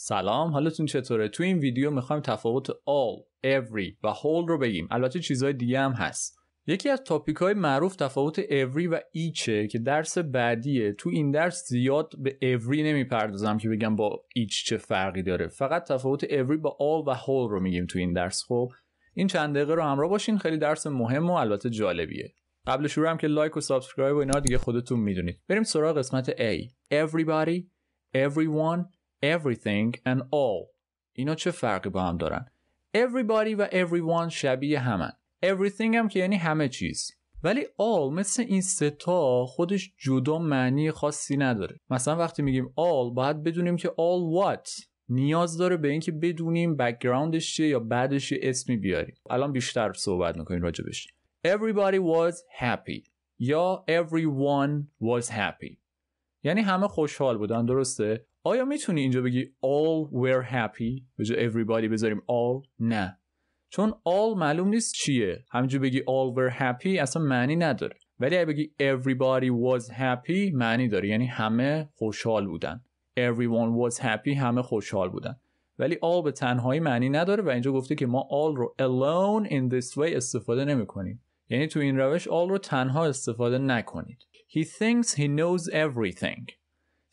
سلام حالتون چطوره تو این ویدیو میخوایم تفاوت all every و whole رو بگیم البته چیزهای دیگه هم هست یکی از تاپیک های معروف تفاوت every و ایچه که درس بعدیه تو این درس زیاد به every نمیپردازم که بگم با Each چه فرقی داره فقط تفاوت every با all و whole رو میگیم تو این درس خب این چند دقیقه رو همراه باشین خیلی درس مهم و البته جالبیه قبل شروع هم که لایک و سابسکرایب و اینا دیگه خودتون میدونید بریم سراغ قسمت A everybody everyone everything and all اینا چه فرقی با هم دارن everybody و everyone شبیه همن everything هم که یعنی همه چیز ولی all مثل این ستا خودش جدا معنی خاصی نداره مثلا وقتی میگیم all باید بدونیم که all what نیاز داره به اینکه بدونیم بکگراندش چیه یا بعدش یه اسمی بیاریم الان بیشتر صحبت میکنیم راجبش everybody was happy یا everyone was happy یعنی همه خوشحال بودن درسته آیا میتونی اینجا بگی all were happy به جای everybody بذاریم all نه چون all معلوم نیست چیه همینجور بگی all were happy اصلا معنی نداره ولی اگه بگی everybody was happy معنی داره یعنی همه خوشحال بودن everyone was happy همه خوشحال بودن ولی all به تنهایی معنی نداره و اینجا گفته که ما all رو alone in this way استفاده نمی کنیم یعنی تو این روش all رو تنها استفاده نکنید he thinks he knows everything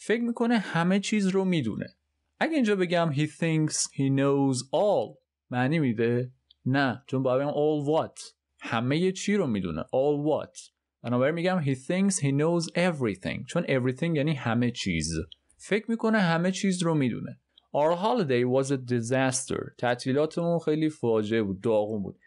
فکر میکنه همه چیز رو میدونه اگه اینجا بگم he thinks he knows all معنی میده نه چون باید بگم all what همه چی رو میدونه all what بنابراین میگم he thinks he knows everything چون everything یعنی همه چیز فکر میکنه همه چیز رو میدونه Our holiday was a disaster. تعطیلاتمون خیلی فاجعه بود، داغون بود.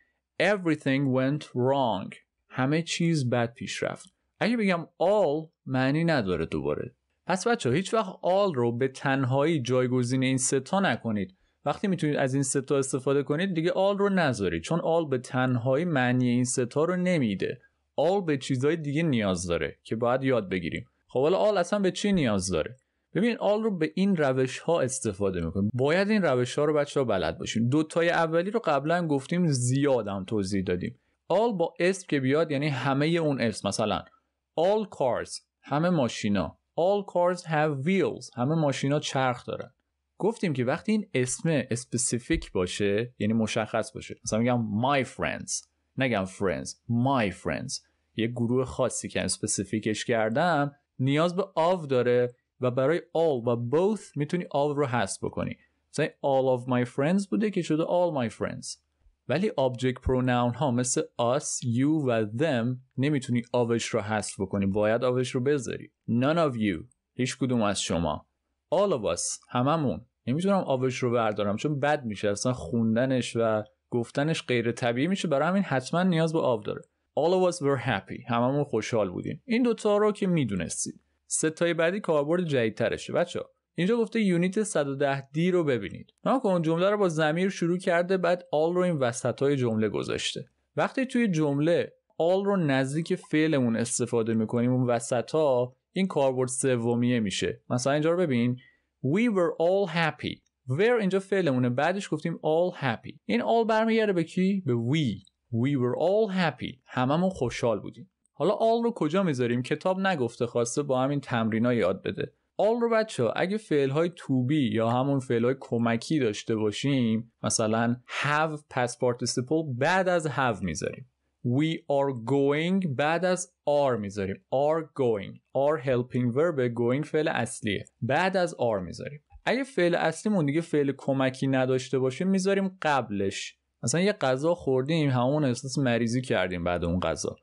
Everything went wrong. همه چیز بد پیش رفت. اگه بگم all معنی نداره دوباره. پس بچه هیچ وقت آل رو به تنهایی جایگزین این ستا نکنید وقتی میتونید از این ستا استفاده کنید دیگه آل رو نذارید چون آل به تنهایی معنی این ستا رو نمیده آل به چیزهای دیگه نیاز داره که باید یاد بگیریم خب حالا آل اصلا به چی نیاز داره ببین آل رو به این روش ها استفاده میکنیم باید این روش ها رو بچه ها بلد باشیم دوتای اولی رو قبلا گفتیم زیاد توضیح دادیم آل با اسم که بیاد یعنی همه اون اسم مثلا all cars همه ماشینا All cars have wheels همه ماشینا چرخ دارن گفتیم که وقتی این اسم اسپسیفیک باشه یعنی مشخص باشه مثلا میگم my friends نگم friends my friends یه گروه خاصی که اسپسیفیکش کردم نیاز به of داره و برای all و both میتونی of رو هست بکنی مثلا all of my friends بوده که شده all my friends ولی آبجکت پروناون ها مثل us, you و them نمیتونی آوش رو حذف بکنی باید آوش رو بذاری none of you هیچ کدوم از شما all of us هممون نمیتونم آوش رو بردارم چون بد میشه اصلا خوندنش و گفتنش غیر طبیعی میشه برای همین حتما نیاز به آب داره all of us were happy هممون خوشحال بودیم این دوتا رو که میدونستید ستای بعدی کاربرد جدیدترشه بچه ها. اینجا گفته یونیت 110 دی رو ببینید نه کن جمله رو با زمیر شروع کرده بعد آل رو این وسط جمله گذاشته وقتی توی جمله آل رو نزدیک فعلمون استفاده میکنیم اون وسط این کاربرد سومیه میشه مثلا اینجا رو ببین We were all happy Where اینجا فعلمونه بعدش گفتیم all happy این all برمیگرده به کی؟ به we We were all happy هممون خوشحال بودیم حالا all رو کجا میذاریم کتاب نگفته خواسته با همین ها یاد بده آل رو بچه ها اگه فعل های توبی یا همون فعل های کمکی داشته باشیم مثلا have past participle بعد از have میذاریم We are going بعد از are میذاریم are going are helping verb going فعل اصلیه بعد از are میذاریم اگه فعل اصلیمون دیگه فعل کمکی نداشته باشیم میذاریم قبلش مثلا یه غذا خوردیم همون احساس مریضی کردیم بعد اون غذا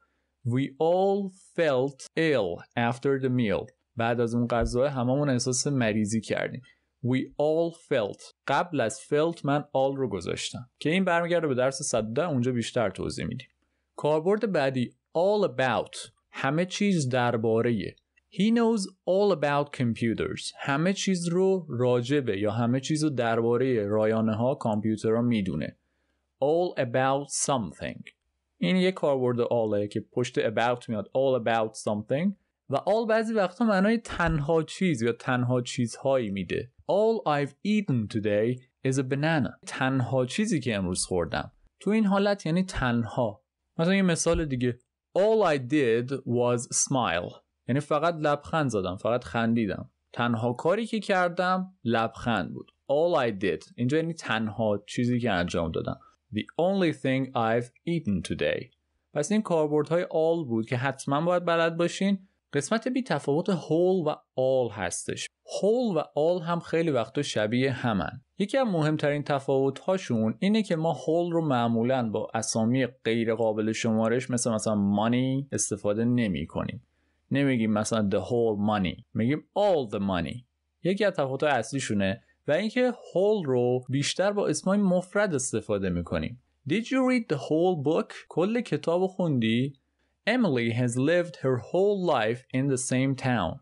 We all felt ill after the meal بعد از اون غذا هممون احساس مریضی کردیم We all felt قبل از felt من all رو گذاشتم که این برمیگرده به درس 110 اونجا بیشتر توضیح میدیم کاربرد بعدی all about همه چیز درباره He knows all about computers همه چیز رو راجبه یا همه چیز رو درباره رایانه ها کامپیوترها میدونه All about something این یه کاربرد آله که پشت about میاد All about something و آل بعضی وقتا معنای تنها چیز یا تنها چیزهایی میده All I've eaten today is a banana تنها چیزی که امروز خوردم تو این حالت یعنی تنها مثلا یه مثال دیگه All I did was smile یعنی فقط لبخند زدم فقط خندیدم تنها کاری که کردم لبخند بود All I did اینجا یعنی تنها چیزی که انجام دادم The only thing I've eaten today پس این های all بود که حتما باید بلد باشین قسمت بی تفاوت هول و آل هستش هول و آل هم خیلی وقتا شبیه همن یکی از مهمترین تفاوت هاشون اینه که ما هول رو معمولا با اسامی غیر قابل شمارش مثل مثلا مانی استفاده نمی کنیم نمیگیم مثلا the whole money میگیم all the money یکی از تفاوت اصلیشونه و اینکه هول رو بیشتر با اسمای مفرد استفاده میکنیم Did you read the whole book؟ کل کتاب خوندی؟ Emily has lived her whole life in the same town.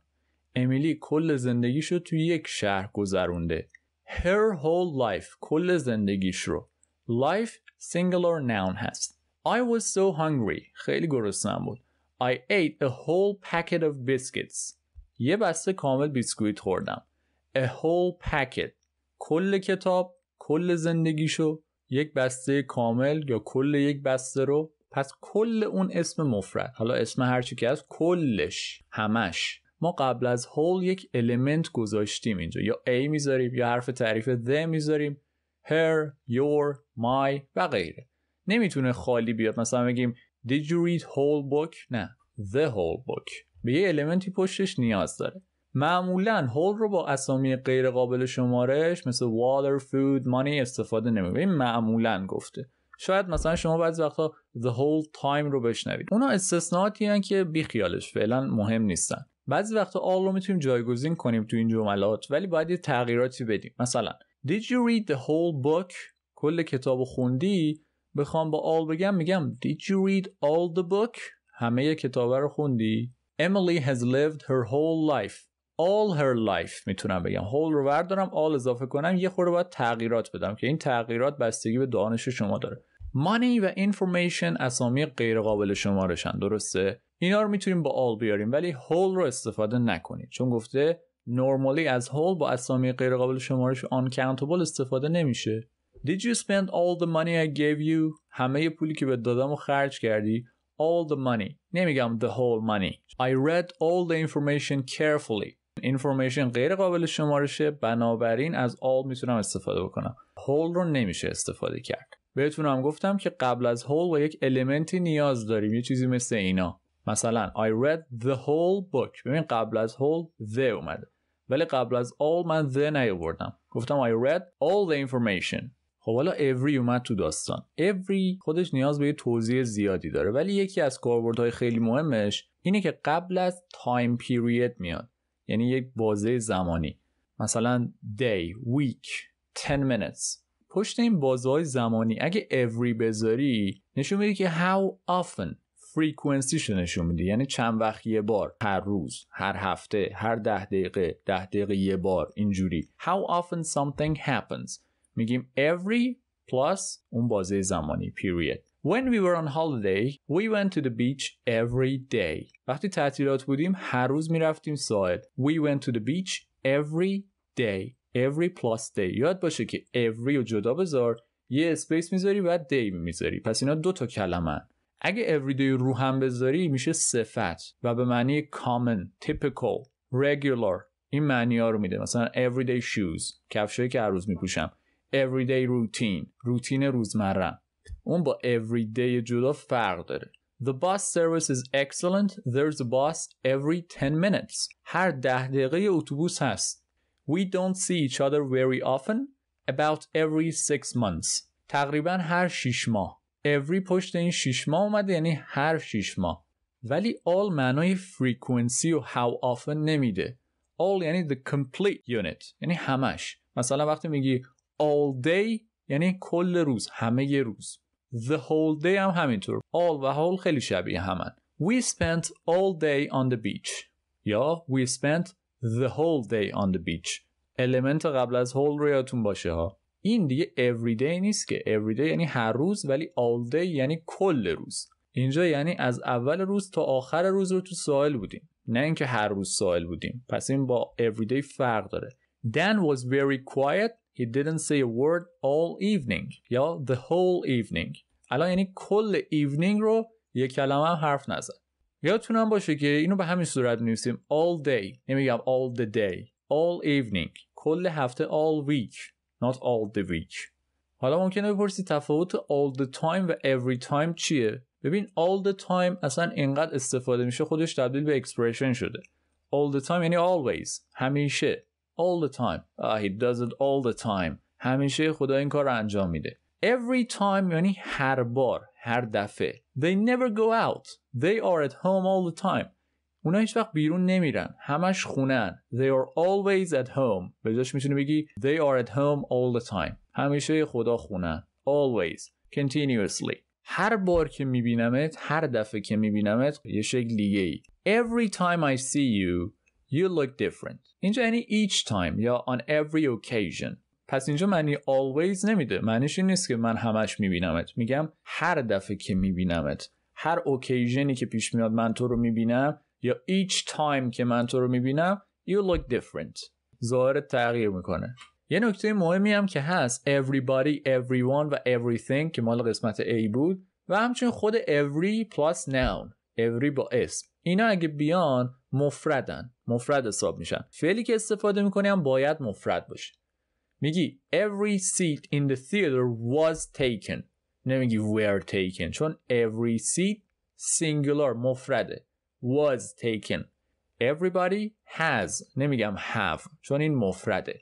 Emily کل زندگیش رو توی یک شهر گذرونده. Her whole life کل زندگیش رو. Life singular noun هست. I was so hungry. خیلی گرسنم بود. I ate a whole packet of biscuits. یه بسته کامل بیسکویت خوردم. A whole packet. کل کتاب، کل زندگیشو، یک بسته کامل یا کل یک بسته رو پس کل اون اسم مفرد حالا اسم هرچی که هست کلش همش ما قبل از هول یک المنت گذاشتیم اینجا یا A میذاریم یا حرف تعریف the میذاریم her, your, my و غیره نمیتونه خالی بیاد مثلا بگیم did you read whole book نه the whole book به یه المنتی پشتش نیاز داره معمولا هول رو با اسامی غیر قابل شمارش مثل water, food, money استفاده نمیکنیم معمولا گفته شاید مثلا شما بعضی وقتا the whole time رو بشنوید اونا استثناءاتی هن که خیالش فعلا مهم نیستن بعضی وقتا all رو میتونیم جایگزین کنیم تو این جملات ولی باید یه تغییراتی بدیم مثلا did you read the whole book کل کتاب خوندی بخوام با all بگم میگم did you read all the book همه کتاب رو خوندی Emily has lived her whole life all her life میتونم بگم whole رو بردارم all اضافه کنم یه خورده باید تغییرات بدم که این تغییرات بستگی به دانش شما داره money و information اسامی غیرقابل شمارشن درسته اینا رو میتونیم با all بیاریم ولی هول رو استفاده نکنید چون گفته normally از whole با اسامی غیرقابل شمارش آن استفاده نمیشه Did you spend all the money I gave you? همه پولی که به دادم و خرج کردی All the money نمیگم the whole money I read all the information carefully information غیر قابل شمارشه بنابراین از all میتونم استفاده بکنم whole رو نمیشه استفاده کرد بهتونم گفتم که قبل از هول و یک المنتی نیاز داریم یه چیزی مثل اینا مثلا I read the whole book ببین قبل از whole the اومده ولی قبل از all من the نیاوردم گفتم I read all the information خب حالا every اومد تو داستان every خودش نیاز به یه توضیح زیادی داره ولی یکی از کاربردهای خیلی مهمش اینه که قبل از time period میاد یعنی یک بازه زمانی مثلا day week 10 minutes پشت این بازه زمانی اگه every بذاری نشون میده که how often شو نشون میده یعنی چند وقت یه بار هر روز هر هفته هر ده دقیقه ده دقیقه یه بار اینجوری how often something happens میگیم every plus اون بازه زمانی period When we were on holiday, we went to the beach every day. وقتی تعطیلات بودیم هر روز میرفتیم ساحل. We went to the beach every day. every plus day یاد باشه که every رو جدا بذار یه اسپیس میذاری و دی میذاری پس اینا دو تا کلمه. اگه everyday day رو هم بذاری میشه صفت و به معنی common typical regular این معنی ها رو میده مثلا everyday shoes کفشایی که هر روز میپوشم everyday routine روتین روزمره اون با everyday جدا فرق داره The bus service is excellent. There's a bus every 10 minutes. هر ده دقیقه اتوبوس هست. We don't see each other very often. About every six months. تقریبا هر شیش ماه. Every پشت این شیش ماه اومده یعنی هر شیش ماه. ولی all معنای frequency و how often نمیده. All یعنی the complete unit. یعنی همش. مثلا وقتی میگی all day یعنی کل روز. همه یه روز. The whole day هم همینطور. All و whole خیلی شبیه همن. We spent all day on the beach. یا we spent the whole day on the beach المنت قبل از whole رو یادتون باشه ها این دیگه everyday نیست که everyday یعنی هر روز ولی all day یعنی کل روز اینجا یعنی از اول روز تا آخر روز رو تو ساحل بودیم نه اینکه هر روز ساحل بودیم پس این با everyday فرق داره Dan was very quiet he didn't say a word all evening یا the whole evening الان یعنی کل evening رو یک کلمه هم حرف نزد هم باشه که اینو به همین صورت نویسیم. all day نمیگم all the day all evening کل هفته all week not all the week حالا ممکنه بپرسی تفاوت all the time و every time چیه ببین all the time اصلا اینقدر استفاده میشه خودش تبدیل به expression شده all the time یعنی always همیشه all the time ah, he does it all the time همیشه خدا این کار انجام میده Every time یعنی هر بار هر دفعه They never go out They are at home all the time اونا هیچ وقت بیرون نمیرن همش خونن They are always at home به جاش میتونی بگی They are at home all the time همیشه خدا خونن Always Continuously هر بار که میبینمت هر دفعه که میبینمت یه شکل دیگه ای Every time I see you You look different اینجا یعنی each time یا on every occasion پس اینجا معنی always نمیده معنیش این نیست که من همش میبینمت میگم هر دفعه که میبینمت هر اوکیژنی که پیش میاد من تو رو میبینم یا each time که من تو رو میبینم you look different ظاهر تغییر میکنه یه نکته مهمی هم که هست everybody everyone و everything که مال قسمت A بود و همچنین خود every plus noun every با اسم اینا اگه بیان مفردن مفرد حساب میشن فعلی که استفاده میکنیم باید مفرد باشه میگی every seat in the theater was taken نمیگی were taken چون every seat singular مفرده was taken everybody has نمیگم have چون این مفرده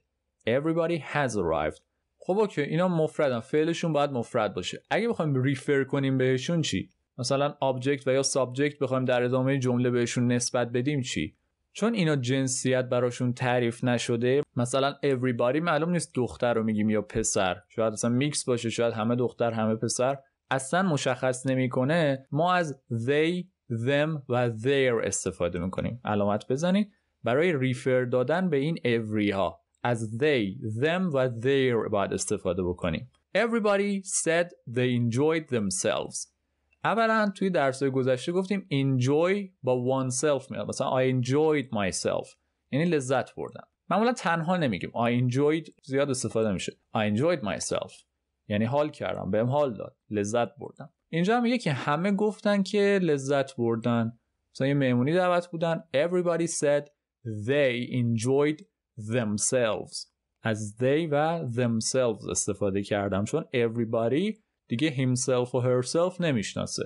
everybody has arrived خب اوکی اینا مفردن فعلشون باید مفرد باشه اگه بخوایم ریفر کنیم بهشون چی مثلا آبجکت و یا سابجکت بخوایم در ادامه جمله بهشون نسبت بدیم چی چون اینا جنسیت براشون تعریف نشده مثلا everybody معلوم نیست دختر رو میگیم یا پسر شاید اصلا میکس باشه شاید همه دختر همه پسر اصلا مشخص نمیکنه ما از they them و their استفاده میکنیم علامت بزنید برای ریفر دادن به این every ها از they them و their باید استفاده بکنیم everybody said they enjoyed themselves اولا توی درس‌های گذشته گفتیم enjoy با oneself میاد مثلا I enjoyed myself یعنی لذت بردم معمولا تنها نمیگیم I enjoyed زیاد استفاده میشه I enjoyed myself یعنی حال کردم بهم حال داد لذت بردم اینجا هم میگه که همه گفتن که لذت بردن مثلا یه مهمونی دعوت بودن everybody said they enjoyed themselves از they و themselves استفاده کردم چون everybody دیگه himself و herself نمیشناسه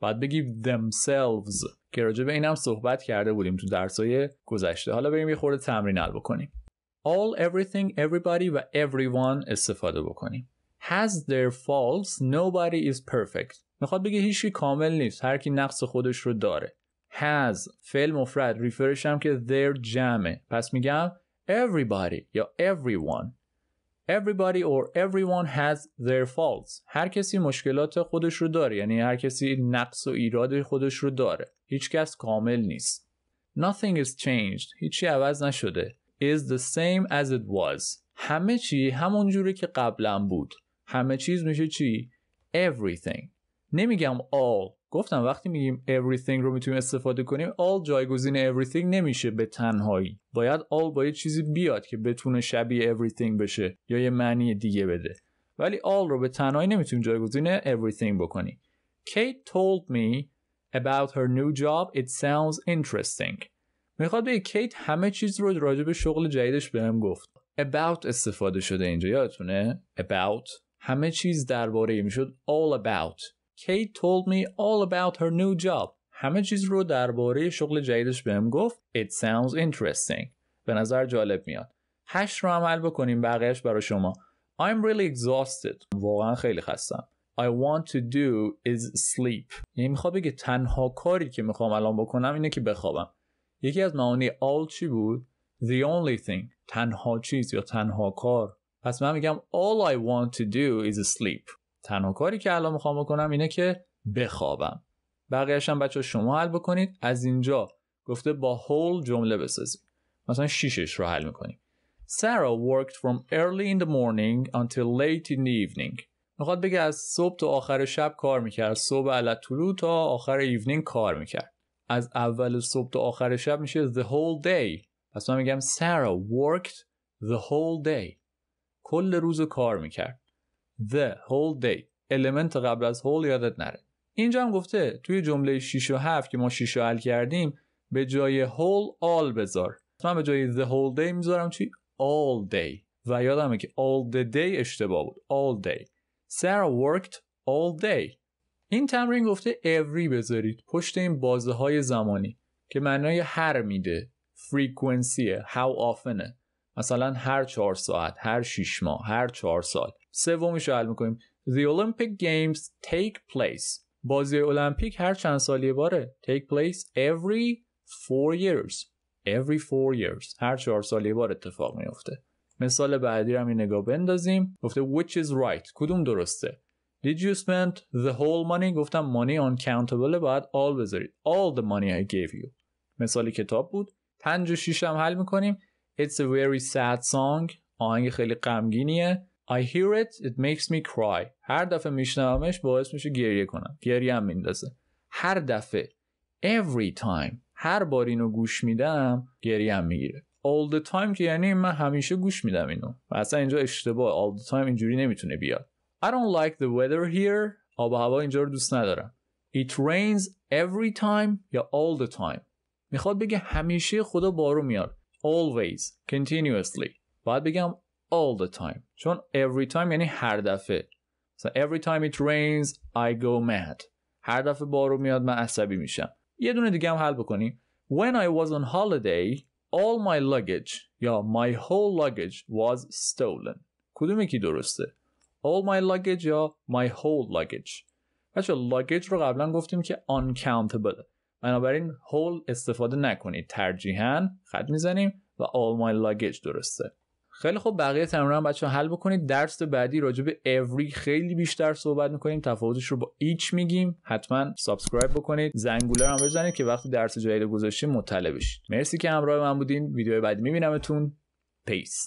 باید بگی themselves که راجع به اینم صحبت کرده بودیم تو درسای گذشته حالا بریم یه خورده تمرین حل بکنیم all everything everybody و everyone استفاده بکنیم has their faults nobody is perfect میخواد بگه هیچی کامل نیست هرکی کی نقص خودش رو داره has فعل مفرد ریفرش هم که their جمعه پس میگم everybody یا everyone Everybody or everyone has their faults. هر کسی مشکلات خودش رو داره یعنی هر کسی نقص و ایراد خودش رو داره. هیچ کس کامل نیست. Nothing is changed. هیچی عوض نشده. Is the same as it was. همه چی همون جوره که قبلا بود. همه چیز میشه چی؟ Everything. نمیگم all گفتم وقتی میگیم everything رو میتونیم استفاده کنیم all جایگزین everything نمیشه به تنهایی باید all با یه چیزی بیاد که بتونه شبیه everything بشه یا یه معنی دیگه بده ولی all رو به تنهایی نمیتونیم جایگزین everything بکنی. Kate told me about her new job it sounds interesting میخواد به کیت همه چیز رو راجع به شغل جدیدش بهم گفت about استفاده شده اینجا یادتونه about همه چیز درباره میشد all about Kate told me all about her new job. همه چیز رو درباره شغل جدیدش بهم گفت. It sounds interesting. به نظر جالب میاد. هش رو عمل بکنیم بقیهش برای شما. I'm really exhausted. واقعا خیلی خستم. I want to do is sleep. یعنی میخواد بگه تنها کاری که میخوام الان بکنم اینه که بخوابم. یکی از معانی all چی بود؟ The only thing. تنها چیز یا تنها کار. پس من میگم all I want to do is sleep. تنها کاری که الان میخوام بکنم اینه که بخوابم بقیه بچه شما حل بکنید از اینجا گفته با هول جمله بسازیم. مثلا شیشش رو حل میکنیم Sarah worked from early in the morning until late in the evening میخواد بگه از صبح تا آخر شب کار میکرد صبح طلوع تا آخر ایونینگ کار میکرد از اول صبح تا آخر شب میشه the whole day پس من میگم Sarah worked the whole day کل روز کار میکرد the whole day element قبل از whole یادت نره اینجا هم گفته توی جمله 6 و 7 که ما 6 و حل کردیم به جای whole all بذار من به جای the whole day میذارم چی all day و یادمه که all the day اشتباه بود all day Sarah worked all day این تمرین گفته every بذارید پشت این بازه های زمانی که معنای هر میده frequency how often مثلا هر چهار ساعت هر شیش ماه هر چهار سال سومیشو حل میکنیم The Olympic Games take place بازی المپیک هر چند سالیه باره take place every four years every four years هر چهار سالیه بار اتفاق میفته مثال بعدی رو هم نگاه بندازیم گفته which is right کدوم درسته Did you spend the whole money گفتم money uncountable باید all بذارید all the money I gave you مثال کتاب بود پنج و شیش هم حل میکنیم It's a very sad song آهنگ خیلی غمگینیه I hear it, it makes me cry. هر دفعه میشنومش باعث میشه گریه کنم. گریه هم میندازه. هر دفعه every time هر بار اینو گوش میدم گریه هم میگیره. all the time که یعنی من همیشه گوش میدم اینو. و اصلا اینجا اشتباه all the time اینجوری نمیتونه بیاد. I don't like the weather here. آب هوا اینجا رو دوست ندارم. It rains every time یا all the time. میخواد بگه همیشه خدا بارو میاد. Always. Continuously. باید بگم all the time چون every time یعنی هر دفعه مثلا every time it rains I go mad هر دفعه بارو میاد من عصبی میشم یه دونه دیگه هم حل بکنیم when I was on holiday all my luggage یا my whole luggage was stolen کدوم که درسته all my luggage یا my whole luggage بچه luggage رو قبلا گفتیم که uncountable بنابراین whole استفاده نکنید ترجیحاً خط میزنیم و all my luggage درسته خیلی خوب بقیه تمرین بچه حل بکنید درس بعدی راجع به اوری خیلی بیشتر صحبت میکنیم تفاوتش رو با ایچ میگیم حتما سابسکرایب بکنید زنگوله هم بزنید که وقتی درس جدید گذاشتیم مطلع بشید مرسی که همراه من بودین ویدیو بعدی میبینمتون پیس